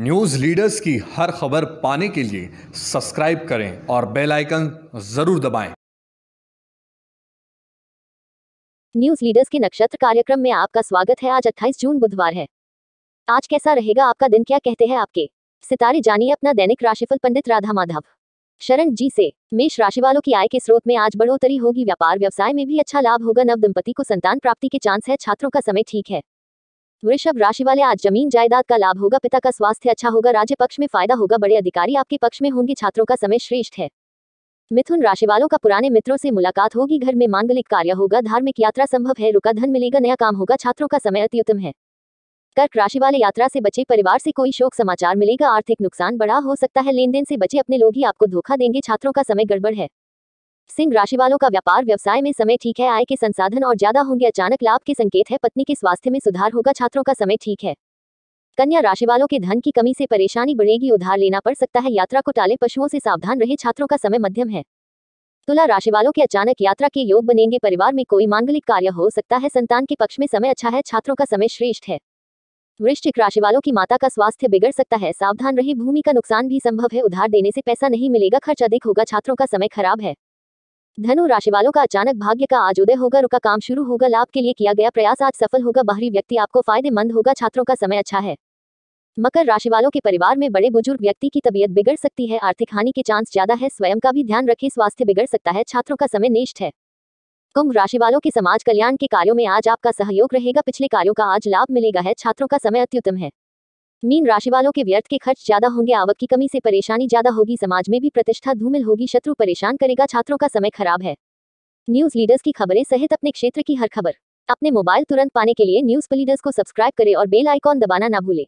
News leaders की हर खबर पाने के लिए सब्सक्राइब करें और बेल आइकन ज़रूर दबाएं। न्यूज़ लीडर्स के नक्षत्र कार्यक्रम में आपका स्वागत है आज 28 जून बुधवार है आज कैसा रहेगा आपका दिन क्या कहते हैं आपके सितारे जानिए अपना दैनिक राशिफल पंडित राधा माधव शरण जी से मेष राशि वालों की आय के स्रोत में आज बढ़ोतरी होगी व्यापार व्यवसाय में भी अच्छा लाभ होगा नव दंपति को संतान प्राप्ति के चांस है छात्रों का समय ठीक है वृषभ राशि वाले आज जमीन जायदाद का लाभ होगा पिता का स्वास्थ्य अच्छा होगा राज्य पक्ष में फायदा होगा बड़े अधिकारी आपके पक्ष में होंगे छात्रों का समय श्रेष्ठ है मिथुन राशि वालों का पुराने मित्रों से मुलाकात होगी घर में मांगलिक कार्य होगा धार्मिक यात्रा संभव है रुका धन मिलेगा नया काम होगा छात्रों का समय अत्युत्तम है कर्क राशि वाले यात्रा से बचे परिवार से कोई शोक समाचार मिलेगा आर्थिक नुकसान बड़ा हो सकता है लेन देन से बचे अपने लोग ही आपको धोखा देंगे छात्रों का समय गड़बड़ है सिंह राशि वालों का व्यापार व्यवसाय में समय ठीक है आय के संसाधन और ज्यादा होंगे अचानक लाभ के संकेत है पत्नी के स्वास्थ्य में सुधार होगा छात्रों का समय ठीक है कन्या राशि वालों के धन की कमी से परेशानी बढ़ेगी उधार लेना पड़ सकता है यात्रा को टाले पशुओं से सावधान रहे छात्रों का समय मध्यम है तुला राशि वालों के अचानक यात्रा के योग बनेंगे परिवार में कोई मांगलिक कार्य हो सकता है संतान के पक्ष में समय अच्छा है छात्रों का समय श्रेष्ठ है वृश्चिक राशि वालों की माता का स्वास्थ्य बिगड़ सकता है सावधान रहे भूमि का नुकसान भी संभव है उधार देने से पैसा नहीं मिलेगा खर्च अधिक होगा छात्रों का समय खराब है धनु राशि वालों का अचानक भाग्य का आज उदय होगा रुका काम शुरू होगा लाभ के लिए किया गया प्रयास आज सफल होगा बाहरी व्यक्ति आपको फायदेमंद होगा छात्रों का समय अच्छा है मकर राशि वालों के परिवार में बड़े बुजुर्ग व्यक्ति की तबीयत बिगड़ सकती है आर्थिक हानि के चांस ज्यादा है स्वयं का भी ध्यान रखें स्वास्थ्य बिगड़ सकता है छात्रों का समय निष्ठ है कुंभ राशि वालों के समाज कल्याण के कार्यों में आज आपका सहयोग रहेगा पिछले कार्यों का आज लाभ मिलेगा है छात्रों का समय अत्युत्तम है मीन राशि वालों के व्यर्थ के खर्च ज्यादा होंगे आवक की कमी से परेशानी ज्यादा होगी समाज में भी प्रतिष्ठा धूमिल होगी शत्रु परेशान करेगा छात्रों का समय खराब है न्यूज लीडर्स की खबरें सहित अपने क्षेत्र की हर खबर अपने मोबाइल तुरंत पाने के लिए न्यूज लीडर्स को सब्सक्राइब करें और बेल आइकॉन दबाना ना भूलें